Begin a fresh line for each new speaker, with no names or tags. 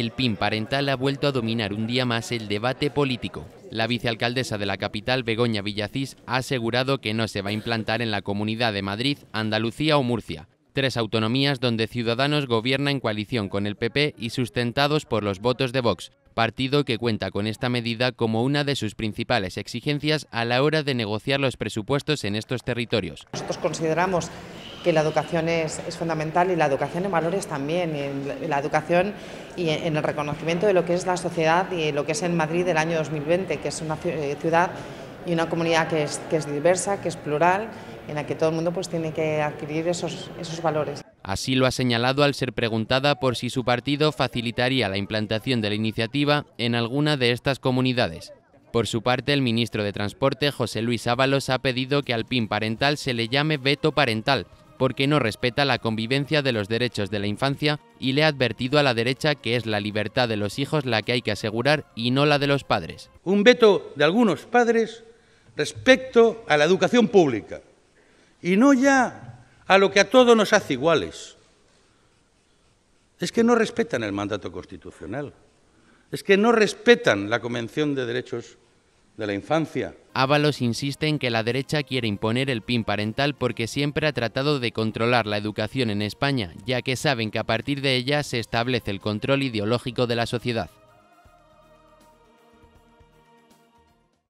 el PIN parental ha vuelto a dominar un día más el debate político. La vicealcaldesa de la capital, Begoña Villacís, ha asegurado que no se va a implantar en la Comunidad de Madrid, Andalucía o Murcia, tres autonomías donde Ciudadanos gobierna en coalición con el PP y sustentados por los votos de Vox, partido que cuenta con esta medida como una de sus principales exigencias a la hora de negociar los presupuestos en estos territorios.
consideramos que la educación es, es, fundamental y la educación en valores también, en la educación y en el reconocimiento de lo que es la sociedad y lo que es en Madrid del año 2020, que es una eh, ciudad y una comunidad que es, que es diversa, que es plural, en la que todo el mundo pues, tiene que adquirir esos, esos valores.
Así lo ha señalado al ser preguntada por si su partido facilitaría la implantación de la iniciativa en alguna de estas comunidades. Por su parte, el ministro de Transporte, José Luis Ábalos, ha pedido que al PIN parental se le llame veto parental, porque no respeta la convivencia de los derechos de la infancia y le ha advertido a la derecha que es la libertad de los hijos la que hay que
asegurar y no la de los padres. Un veto de algunos padres respecto a la educación pública y no ya a lo que a todos nos hace iguales. Es que no respetan el mandato constitucional, es que no respetan la Convención de Derechos de la infancia.
Ábalos insiste en que la derecha quiere imponer el PIN parental porque siempre ha tratado de controlar la educación en España, ya que saben que a partir de ella se establece el control ideológico de la sociedad.